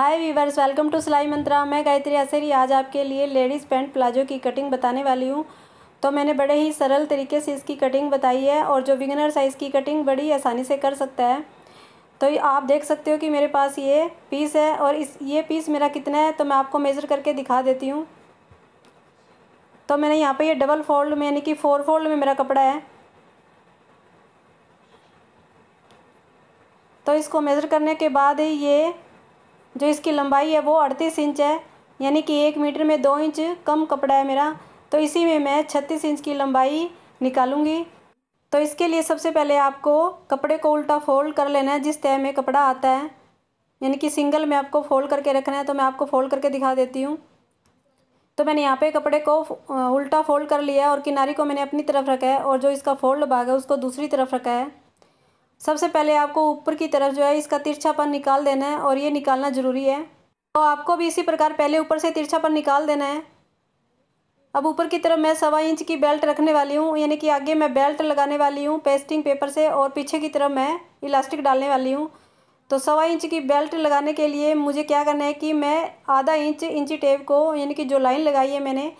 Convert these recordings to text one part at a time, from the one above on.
hi viewers welcome to सिलाई मंत्रा मैं गायत्री आसरी आज आपके लिए लेडीज़ पैंट प्लाजो की कटिंग बताने वाली हूँ तो मैंने बड़े ही सरल तरीके से इसकी कटिंग बताई है और जो विगनर साइज़ की कटिंग बड़ी आसानी से कर सकता है तो आप देख सकते हो कि मेरे पास ये पीस है और इस ये पीस मेरा कितना है तो मैं आपको मेज़र करके दिखा देती हूँ तो मैंने यहाँ पर यह डबल फोल्ड में यानी कि फोर फोल्ड में मेरा कपड़ा है तो इसको मेज़र करने के बाद ये जो इसकी लंबाई है वो अड़तीस इंच है यानी कि एक मीटर में दो इंच कम कपड़ा है मेरा तो इसी में मैं छत्तीस इंच की लंबाई निकालूंगी तो इसके लिए सबसे पहले आपको कपड़े को उल्टा फोल्ड कर लेना है जिस तय में कपड़ा आता है यानी कि सिंगल में आपको फोल्ड करके रखना है तो मैं आपको फोल्ड करके दिखा देती हूँ तो मैंने यहाँ पे कपड़े को उल्टा फोल्ड कर लिया है और किनारी को मैंने अपनी तरफ रखा है और जो इसका फोल्ड भाग है उसको दूसरी तरफ रखा है सबसे पहले आपको ऊपर की तरफ जो है इसका तिरछापन निकाल देना है और ये निकालना ज़रूरी है तो आपको भी इसी प्रकार पहले ऊपर से तिरछापन निकाल देना है अब ऊपर की तरफ मैं सवा इंच की बेल्ट रखने वाली हूँ यानी कि आगे मैं बेल्ट लगाने वाली हूँ पेस्टिंग पेपर से और पीछे की तरफ मैं इलास्टिक डालने वाली हूँ तो सवा इंच की बेल्ट लगाने के लिए मुझे क्या करना है कि मैं आधा इंच इंची टेप को यानी कि जो लाइन लगाई है मैंने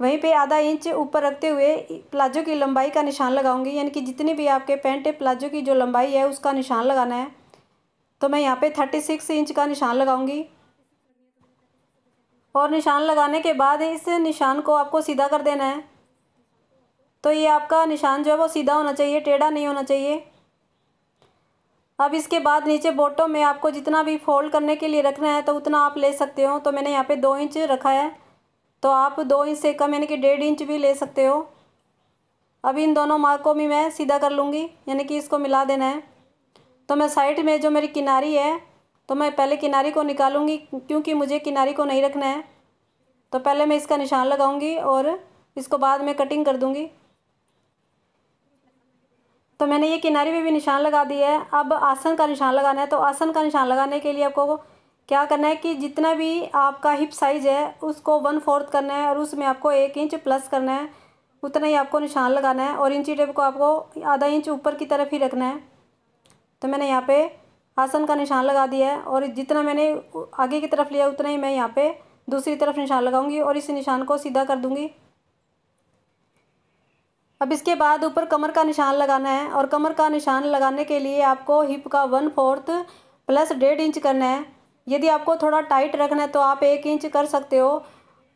वहीं पे आधा इंच ऊपर रखते हुए प्लाजो की लंबाई का निशान लगाऊंगी यानी कि जितनी भी आपके पैंट है प्लाजो की जो लंबाई है उसका निशान लगाना है तो मैं यहाँ पे थर्टी सिक्स इंच का निशान लगाऊंगी और निशान लगाने के बाद इस निशान को आपको सीधा कर देना है तो ये आपका निशान जो है वो सीधा होना चाहिए टेढ़ा नहीं होना चाहिए अब इसके बाद नीचे बोटों में आपको जितना भी फोल्ड करने के लिए रखना है तो उतना आप ले सकते हो तो मैंने यहाँ पे दो इंच रखा है तो आप दो इंच से कम यानी कि डेढ़ इंच भी ले सकते हो अभी इन दोनों मार्क को भी मैं सीधा कर लूँगी यानी कि इसको मिला देना है तो मैं साइड में जो मेरी किनारी है तो मैं पहले किनारी को निकालूंगी क्योंकि मुझे किनारी को नहीं रखना है तो पहले मैं इसका निशान लगाऊंगी और इसको बाद में कटिंग कर दूंगी तो मैंने ये किनारी पर भी, भी निशान लगा दिया है अब आसन का निशान लगाना है तो आसन का निशान लगाने के लिए आपको क्या करना है कि जितना भी आपका हिप साइज़ है उसको वन फोर्थ करना है और उसमें आपको एक इंच प्लस करना है उतना ही आपको निशान लगाना है और इंची टेप को आपको आधा इंच ऊपर की तरफ ही रखना है तो मैंने यहाँ पे आसन का निशान लगा दिया है और जितना मैंने आगे की तरफ लिया उतना ही मैं यहाँ पे दूसरी तरफ निशान लगाऊंगी और इस निशान को सीधा कर दूंगी अब इसके बाद ऊपर कमर का निशान लगाना है और कमर का निशान लगाने के लिए आपको हिप का वन फोर्थ प्लस डेढ़ इंच करना है यदि आपको थोड़ा टाइट रखना है तो आप एक इंच कर सकते हो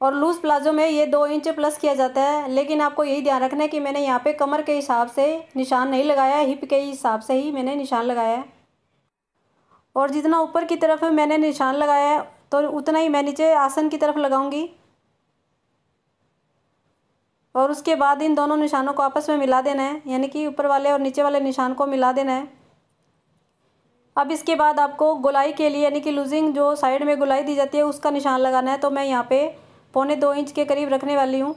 और लूज़ प्लाजो में ये दो इंच प्लस किया जाता है लेकिन आपको यही ध्यान रखना है कि मैंने यहाँ पे कमर के हिसाब से निशान नहीं लगाया हिप के हिसाब से ही मैंने निशान लगाया है और जितना ऊपर की तरफ मैंने निशान लगाया है तो उतना ही मैं नीचे आसन की तरफ लगाऊंगी और उसके बाद इन दोनों निशानों को आपस में मिला देना है यानी कि ऊपर वाले और नीचे वाले निशान को मिला देना है अब इसके बाद आपको गुलाई के लिए यानी कि लूजिंग जो साइड में गुलाई दी जाती है उसका निशान लगाना है तो मैं यहाँ पे पौने दो इंच के करीब रखने वाली हूँ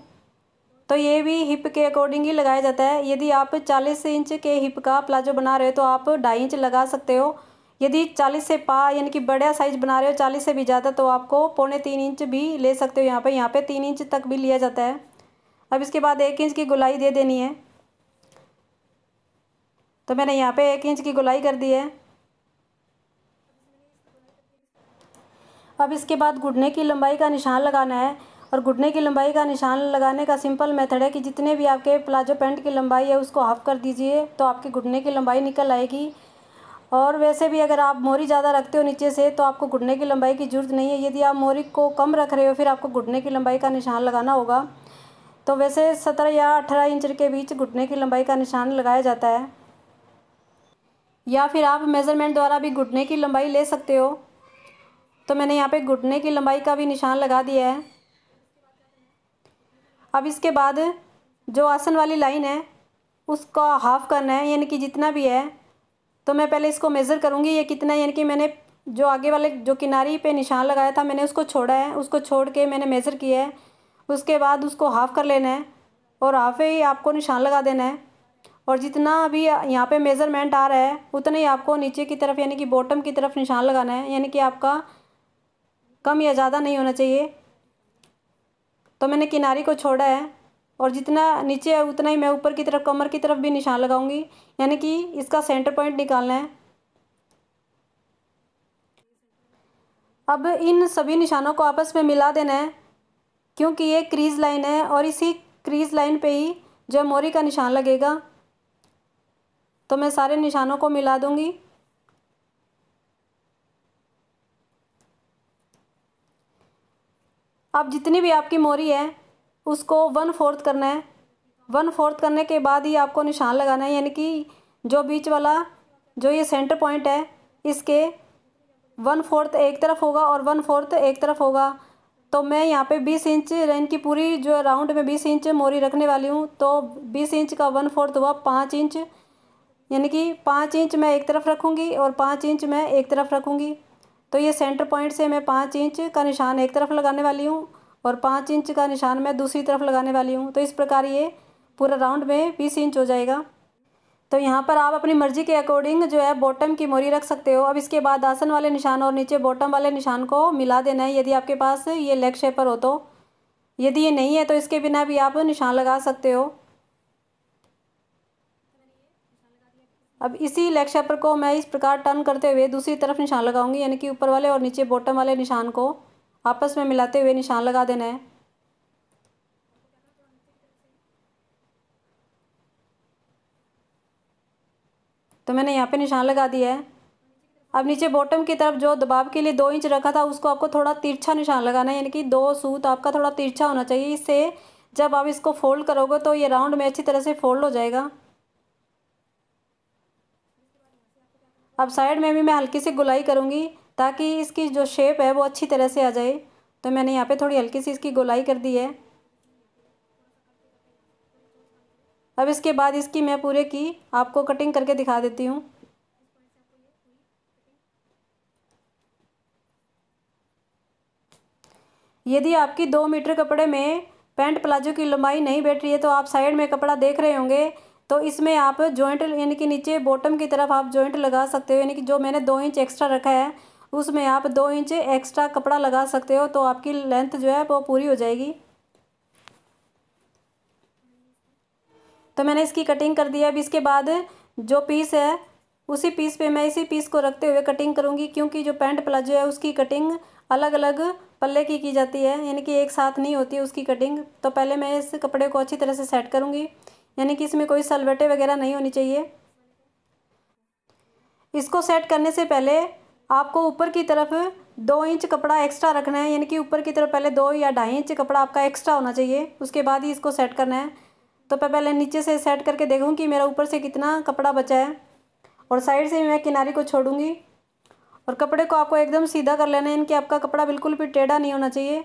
तो ये भी हिप के अकॉर्डिंग ही लगाया जाता है यदि आप चालीस इंच के हिप का प्लाजो बना रहे हो तो आप ढाई इंच लगा सकते हो यदि चालीस से पा यानी कि बड़ा साइज बना रहे हो चालीस से भी ज़्यादा तो आपको पौने तीन इंच भी ले सकते हो यहाँ पे यहाँ पे तीन इंच तक भी लिया जाता है अब इसके बाद एक इंच की गुलाई दे देनी है तो मैंने यहाँ पर एक इंच की गुलाई कर दी है अब इसके बाद घुटने की लंबाई का निशान लगाना है और घुटने की लंबाई का निशान लगाने का सिंपल मेथड है कि जितने भी आपके प्लाजो पैंट की लंबाई है उसको हाफ़ कर दीजिए तो आपके घुटने की लंबाई निकल आएगी और वैसे भी अगर आप मोरी ज़्यादा रखते हो नीचे से तो आपको घुटने की लंबाई की ज़रूरत नहीं है यदि आप मोरी को कम रख रहे हो फिर आपको घुटने की लंबाई का निशान लगाना होगा तो वैसे सत्रह या अठारह इंच के बीच घुटने की लंबाई का निशान लगाया जाता है या फिर आप मेज़रमेंट द्वारा भी घुटने की लंबाई ले सकते हो तो मैंने यहाँ पे घुटने की लंबाई का भी निशान लगा दिया है अब इसके बाद जो आसन वाली लाइन है उसका हाफ़ करना है यानी कि जितना भी है तो मैं पहले इसको मेज़र करूँगी ये कितना यानी कि मैंने जो आगे वाले जो किनारी पे निशान लगाया था मैंने उसको छोड़ा है उसको छोड़ के मैंने मेज़र किया है उसके बाद उसको हाफ़ कर लेना है और हाफ ही आपको निशान लगा देना है और जितना भी यहाँ पे मेज़रमेंट आ रहा है उतना ही आपको नीचे की तरफ यानी कि बॉटम की तरफ निशान लगाना है यानी कि आपका कम या ज़्यादा नहीं होना चाहिए तो मैंने किनारी को छोड़ा है और जितना नीचे है उतना ही मैं ऊपर की तरफ कमर की तरफ भी निशान लगाऊंगी यानी कि इसका सेंटर पॉइंट निकालना है अब इन सभी निशानों को आपस में मिला देना है क्योंकि ये क्रीज लाइन है और इसी क्रीज लाइन पे ही जो मोरी का निशान लगेगा तो मैं सारे निशानों को मिला दूंगी अब जितनी भी आपकी मोरी है उसको वन फोर्थ करना है वन फोर्थ करने के बाद ही आपको निशान लगाना है यानी कि जो बीच वाला जो ये सेंटर पॉइंट है इसके वन फोर्थ एक तरफ होगा और वन फोर्थ एक तरफ होगा तो मैं यहाँ पे बीस इंच रेन की पूरी जो राउंड में बीस इंच मोरी रखने वाली हूँ तो बीस इंच का वन फोर्थ हुआ पाँच इंच यानी कि पाँच इंच मैं एक तरफ रखूँगी और पाँच इंच मैं एक तरफ रखूँगी तो ये सेंटर पॉइंट से मैं पाँच इंच का निशान एक तरफ लगाने वाली हूँ और पाँच इंच का निशान मैं दूसरी तरफ लगाने वाली हूँ तो इस प्रकार ये पूरा राउंड में बीस इंच हो जाएगा तो यहाँ पर आप अपनी मर्जी के अकॉर्डिंग जो है बॉटम की मोरी रख सकते हो अब इसके बाद आसन वाले निशान और नीचे बॉटम वाले निशान को मिला देना है यदि आपके पास ये लेग शेपर हो तो यदि ये नहीं है तो इसके बिना भी आप निशान लगा सकते हो अब इसी लेग शेपर को मैं इस प्रकार टर्न करते हुए दूसरी तरफ निशान लगाऊंगी यानी कि ऊपर वाले और नीचे बॉटम वाले निशान को आपस में मिलाते हुए निशान लगा देना है तो मैंने यहाँ पे निशान लगा दिया है अब नीचे बॉटम की तरफ जो दबाव के लिए दो इंच रखा था उसको आपको थोड़ा तिरछा निशान लगाना है यानी कि दो सूत आपका थोड़ा तिरछा होना चाहिए इससे जब आप इसको फोल्ड करोगे तो ये राउंड में अच्छी तरह से फोल्ड हो जाएगा अब साइड में भी मैं हल्की सी गुलाई करूँगी ताकि इसकी जो शेप है वो अच्छी तरह से आ जाए तो मैंने यहाँ पे थोड़ी हल्की सी इसकी गुलाई कर दी है अब इसके बाद इसकी मैं पूरे की आपको कटिंग करके दिखा देती हूँ यदि आपकी दो मीटर कपड़े में पैंट प्लाजो की लंबाई नहीं बैठ रही है तो आप साइड में कपड़ा देख रहे होंगे तो इसमें आप जॉइंट यानी कि नीचे बॉटम की तरफ आप जॉइंट लगा सकते हो यानी कि जो मैंने दो इंच एक्स्ट्रा रखा है उसमें आप दो इंच एक्स्ट्रा कपड़ा लगा सकते हो तो आपकी लेंथ जो है वो पूरी हो जाएगी तो मैंने इसकी कटिंग कर दी है अब इसके बाद जो पीस है उसी पीस पे मैं इसी पीस को रखते हुए कटिंग करूँगी क्योंकि जो पैंट प्लाजो है उसकी कटिंग अलग अलग पल्ले की की जाती है यानी कि एक साथ नहीं होती है उसकी कटिंग तो पहले मैं इस कपड़े को अच्छी तरह से सेट करूँगी यानी कि इसमें कोई सलवटे वगैरह नहीं होनी चाहिए इसको सेट करने से पहले आपको ऊपर की तरफ दो इंच कपड़ा एक्स्ट्रा रखना है यानी कि ऊपर की तरफ पहले दो या ढाई इंच कपड़ा आपका एक्स्ट्रा होना चाहिए उसके बाद ही इसको सेट करना है तो मैं पहले नीचे से सेट करके देखूँ कि मेरा ऊपर से कितना कपड़ा बचा है और साइड से मैं किनारी को छोड़ूंगी और कपड़े को आपको एकदम सीधा कर लेना है इनके आपका कपड़ा बिल्कुल भी टेढ़ा नहीं होना चाहिए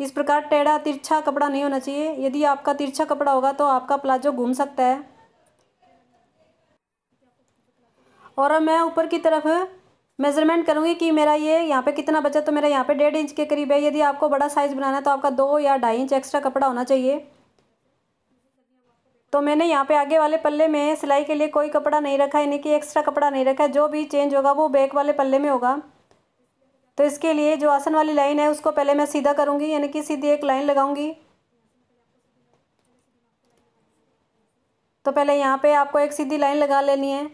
इस प्रकार टेढ़ा तिरछा कपड़ा नहीं होना चाहिए यदि आपका तिरछा कपड़ा होगा तो आपका प्लाजो घूम सकता है और अब मैं ऊपर की तरफ मेज़रमेंट करूँगी कि मेरा ये यहाँ पे कितना बचा तो मेरा यहाँ पे डेढ़ इंच के करीब है यदि आपको बड़ा साइज़ बनाना है तो आपका दो या ढाई इंच एक्स्ट्रा कपड़ा होना चाहिए तो मैंने यहाँ पे आगे वाले पल्ले में सिलाई के लिए कोई कपड़ा नहीं रखा यानी कि एक्स्ट्रा कपड़ा नहीं रखा जो भी चेंज होगा वो बैक वाले पल्ले में होगा तो इसके लिए जो आसन वाली लाइन है उसको पहले मैं सीधा करूँगी यानी कि सीधी एक लाइन लगाऊंगी तो पहले यहाँ पे आपको एक सीधी लाइन लगा लेनी है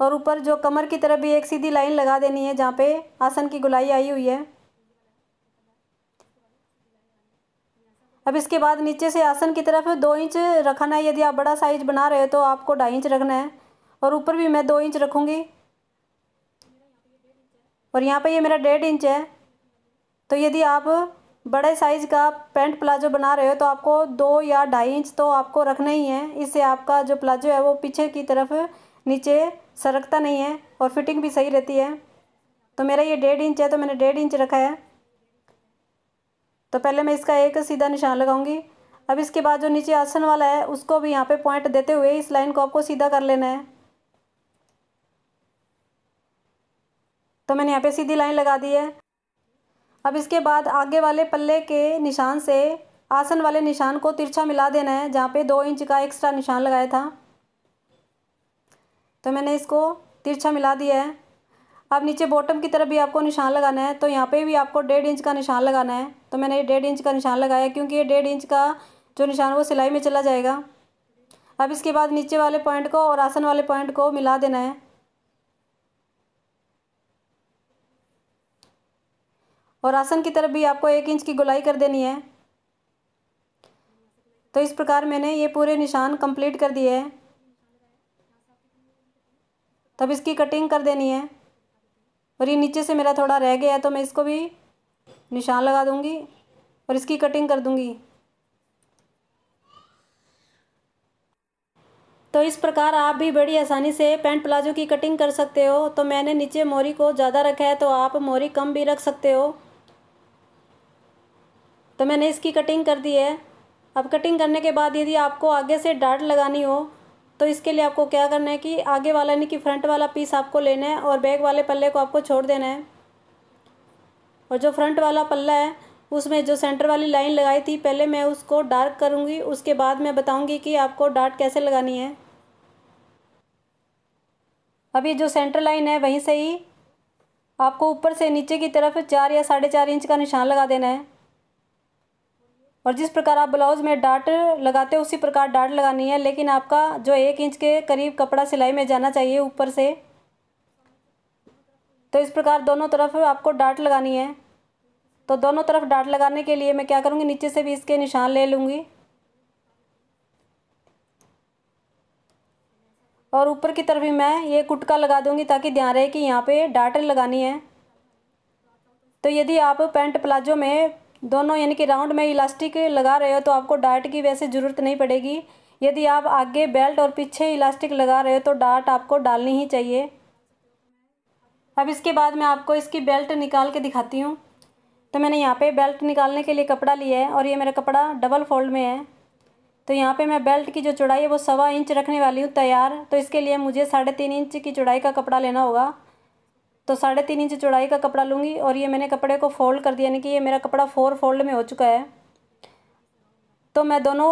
और ऊपर जो कमर की तरफ भी एक सीधी लाइन लगा देनी है जहाँ पे आसन की गुलाई आई हुई है अब इसके बाद नीचे से आसन की तरफ दो इंच रखना है यदि आप बड़ा साइज बना रहे हो तो आपको ढाई इंच रखना है और ऊपर भी मैं दो इंच रखूँगी और यहाँ पर ये मेरा डेढ़ इंच है तो यदि आप बड़े साइज़ का पेंट प्लाजो बना रहे हो तो आपको दो या ढाई इंच तो आपको रखना ही है इससे आपका जो प्लाजो है वो पीछे की तरफ नीचे सरकता नहीं है और फिटिंग भी सही रहती है तो मेरा ये डेढ़ इंच है तो मैंने डेढ़ इंच रखा है तो पहले मैं इसका एक सीधा निशान लगाऊंगी अब इसके बाद जो नीचे आसन वाला है उसको भी यहाँ पे पॉइंट देते हुए इस लाइन को आपको सीधा कर लेना है तो मैंने यहाँ पे सीधी लाइन लगा दी है अब इसके बाद आगे वाले पल्ले के निशान से आसन वाले निशान को तिरछा मिला देना है जहाँ पे दो इंच का एक्स्ट्रा निशान लगाया था तो मैंने इसको तिरछा मिला दिया है अब नीचे बॉटम की तरफ भी आपको निशान लगाना है तो यहाँ पे भी आपको डेढ़ इंच का निशान लगाना है तो मैंने ये डेढ़ इंच का निशान लगाया क्योंकि ये डेढ़ इंच का जो निशान वो सिलाई में चला जाएगा अब इसके बाद नीचे वाले पॉइंट को और आसन वाले पॉइंट को मिला देना है और आसन की तरफ भी आपको एक इंच की गोलाई कर देनी है तो इस प्रकार मैंने ये पूरे निशान कंप्लीट कर दिए हैं तब इसकी कटिंग कर देनी है और ये नीचे से मेरा थोड़ा रह गया है तो मैं इसको भी निशान लगा दूँगी और इसकी कटिंग कर दूँगी तो इस प्रकार आप भी बड़ी आसानी से पैंट प्लाजो की कटिंग कर सकते हो तो मैंने नीचे मोरी को ज़्यादा रखा है तो आप मोरी कम भी रख सकते हो तो मैंने इसकी कटिंग कर दी है अब कटिंग करने के बाद यदि आपको आगे से डार्ट लगानी हो तो इसके लिए आपको क्या करना है कि आगे वाला यानी कि फ्रंट वाला पीस आपको लेना है और बैक वाले पल्ले को आपको छोड़ देना है और जो फ्रंट वाला पल्ला है उसमें जो सेंटर वाली लाइन लगाई थी पहले मैं उसको डार्क करूँगी उसके बाद मैं बताऊँगी कि आपको डार्ट कैसे लगानी है अब ये जो सेंटर लाइन है वहीं से ही आपको ऊपर से नीचे की तरफ चार या साढ़े चार इंच का निशान लगा देना है और जिस प्रकार आप ब्लाउज़ में डाट लगाते हो उसी प्रकार डाट लगानी है लेकिन आपका जो एक इंच के करीब कपड़ा सिलाई में जाना चाहिए ऊपर से तो इस प्रकार दोनों तरफ आपको डाट लगानी है तो दोनों तरफ डाट लगाने के लिए मैं क्या करूँगी नीचे से भी इसके निशान ले लूँगी और ऊपर की तरफ भी मैं ये कुटका लगा दूँगी ताकि ध्यान रहे कि यहाँ पे डाट लगानी है तो यदि आप पैंट प्लाजो में दोनों यानी कि राउंड में इलास्टिक लगा रहे हो तो आपको डार्ट की वैसे ज़रूरत नहीं पड़ेगी यदि आप आगे बेल्ट और पीछे इलास्टिक लगा रहे हो तो डार्ट आपको डालनी ही चाहिए अब इसके बाद मैं आपको इसकी बेल्ट निकाल के दिखाती हूँ तो मैंने यहाँ पे बेल्ट निकालने के लिए कपड़ा लिया है और ये मेरा कपड़ा डबल फोल्ड में है तो यहाँ पे मैं बेल्ट की जो चौड़ाई है वो सवा इंच रखने वाली हूँ तैयार तो इसके लिए मुझे साढ़े तीन इंच की चौड़ाई का कपड़ा लेना होगा तो साढ़े तीन इंच चौड़ाई का कपड़ा लूँगी और ये मैंने कपड़े को फोल्ड कर दिया यानी कि ये मेरा कपड़ा फोर फोल्ड में हो चुका है तो मैं दोनों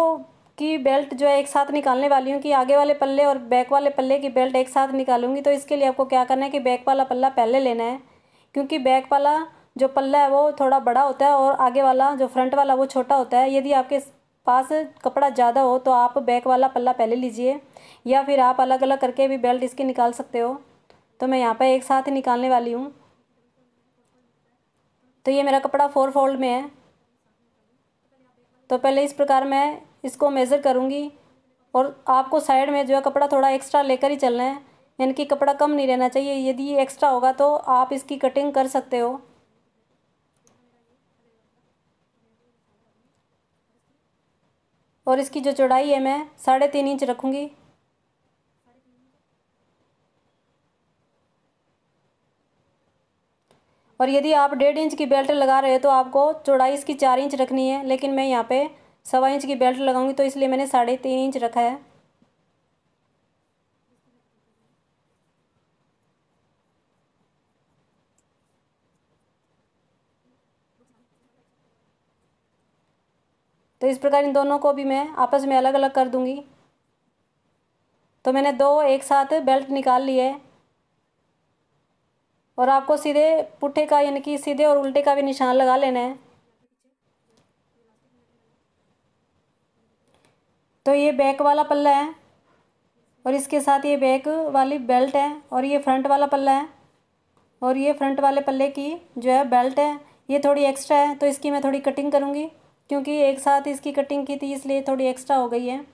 की बेल्ट जो है एक साथ निकालने वाली हूँ कि आगे वाले पल्ले और बैक वाले पल्ले की बेल्ट एक साथ निकालूंगी तो इसके लिए आपको क्या करना है कि बैक वाला पल्ला पहले लेना है क्योंकि बैक वाला जो पल्ला है वो थोड़ा बड़ा होता है और आगे वाला जो फ्रंट वाला वो छोटा होता है यदि आपके पास कपड़ा ज़्यादा हो तो आप बैक वाला पल्ला पहले लीजिए या फिर आप अलग अलग करके भी बेल्ट इसकी निकाल सकते हो तो मैं यहाँ पर एक साथ ही निकालने वाली हूँ तो ये मेरा कपड़ा फोर फोल्ड में है तो पहले इस प्रकार मैं इसको मेज़र करूँगी और आपको साइड में जो है कपड़ा थोड़ा एक्स्ट्रा लेकर ही चलना है यानी कि कपड़ा कम नहीं रहना चाहिए यदि ये एक्स्ट्रा होगा तो आप इसकी कटिंग कर सकते हो और इसकी जो चौड़ाई है मैं साढ़े तीन इंच रखूँगी और यदि आप डेढ़ इंच की बेल्ट लगा रहे हो तो आपको चौड़ाई इसकी चार इंच रखनी है लेकिन मैं यहाँ पे सवा इंच की बेल्ट लगाऊंगी तो इसलिए मैंने साढ़े तीन इंच रखा है तो इस प्रकार इन दोनों को भी मैं आपस में अलग अलग कर दूंगी तो मैंने दो एक साथ बेल्ट निकाल लिए है और आपको सीधे पुट्ठे का यानी कि सीधे और उल्टे का भी निशान लगा लेना है तो ये बैक वाला पल्ला है और इसके साथ ये बैक वाली बेल्ट है और ये फ्रंट वाला पल्ला है और ये फ्रंट वाले पल्ले की जो है बेल्ट है ये थोड़ी एक्स्ट्रा है तो इसकी मैं थोड़ी कटिंग करूँगी क्योंकि एक साथ इसकी कटिंग की थी इसलिए थोड़ी एक्स्ट्रा हो गई है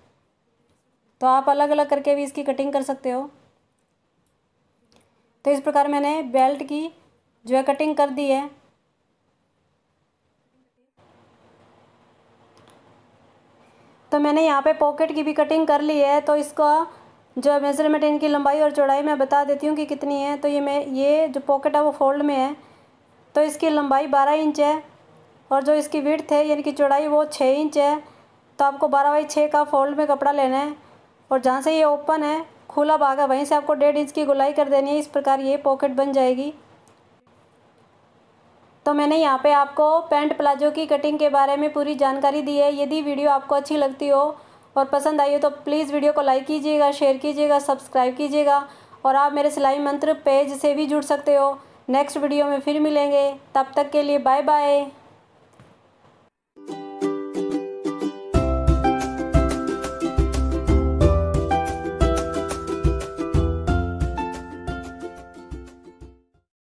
तो आप अलग अलग करके भी इसकी कटिंग कर सकते हो तो इस प्रकार मैंने बेल्ट की जो है कटिंग कर दी है तो मैंने यहाँ पे पॉकेट की भी कटिंग कर ली है तो इसका जो मेज़रमेंट इनकी लंबाई और चौड़ाई मैं बता देती हूँ कि कितनी है तो ये मैं ये जो पॉकेट है वो फोल्ड में है तो इसकी लंबाई बारह इंच है और जो इसकी विर्थ है यानी कि चौड़ाई वो छः इंच है तो आपको बारह बाई छः का फोल्ड में कपड़ा लेना है और जहाँ से ये ओपन है खुला भाग है वहीं से आपको डेढ़ इंच की गोलाई कर देनी है इस प्रकार ये पॉकेट बन जाएगी तो मैंने यहाँ पे आपको पैंट प्लाजो की कटिंग के बारे में पूरी जानकारी दी है यदि वीडियो आपको अच्छी लगती हो और पसंद आई हो तो प्लीज़ वीडियो को लाइक कीजिएगा शेयर कीजिएगा सब्सक्राइब कीजिएगा और आप मेरे सिलाई मंत्र पेज से भी जुड़ सकते हो नेक्स्ट वीडियो में फिर मिलेंगे तब तक के लिए बाय बाय